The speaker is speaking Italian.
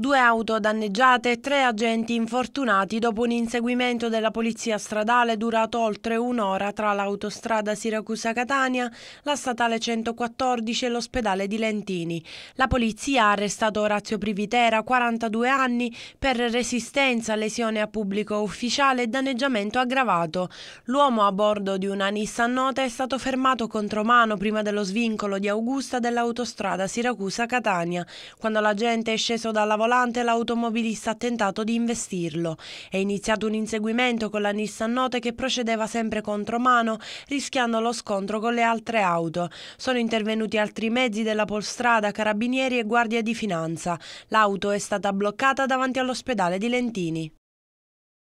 Due auto danneggiate e tre agenti infortunati dopo un inseguimento della polizia stradale durato oltre un'ora tra l'autostrada Siracusa-Catania, la statale 114 e l'ospedale di Lentini. La polizia ha arrestato Orazio Privitera, 42 anni, per resistenza, lesione a pubblico ufficiale e danneggiamento aggravato. L'uomo a bordo di una Nissan Nota è stato fermato contro mano prima dello svincolo di Augusta dell'autostrada Siracusa-Catania. Quando l'agente è sceso dalla volontà volante l'automobilista ha tentato di investirlo. È iniziato un inseguimento con la Nissan Note che procedeva sempre contromano, rischiando lo scontro con le altre auto. Sono intervenuti altri mezzi della polstrada, carabinieri e guardia di finanza. L'auto è stata bloccata davanti all'ospedale di Lentini.